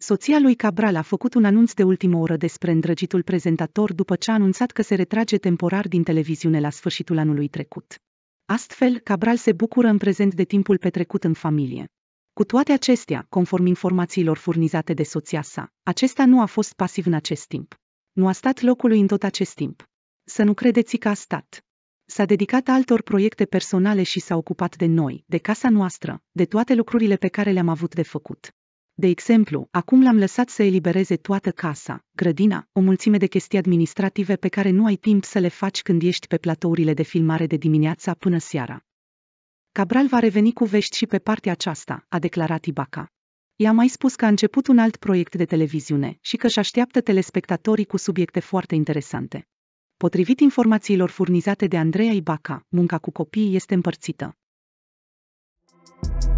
Soția lui Cabral a făcut un anunț de ultimă oră despre îndrăgitul prezentator după ce a anunțat că se retrage temporar din televiziune la sfârșitul anului trecut. Astfel, Cabral se bucură în prezent de timpul petrecut în familie. Cu toate acestea, conform informațiilor furnizate de soția sa, acesta nu a fost pasiv în acest timp. Nu a stat locului în tot acest timp. Să nu credeți că a stat. S-a dedicat altor proiecte personale și s-a ocupat de noi, de casa noastră, de toate lucrurile pe care le-am avut de făcut. De exemplu, acum l-am lăsat să elibereze toată casa, grădina, o mulțime de chestii administrative pe care nu ai timp să le faci când ești pe platourile de filmare de dimineața până seara. Cabral va reveni cu vești și pe partea aceasta, a declarat Ibaca. I-a mai spus că a început un alt proiect de televiziune și că își așteaptă telespectatorii cu subiecte foarte interesante. Potrivit informațiilor furnizate de Andreea Ibaca, munca cu copii este împărțită. thank you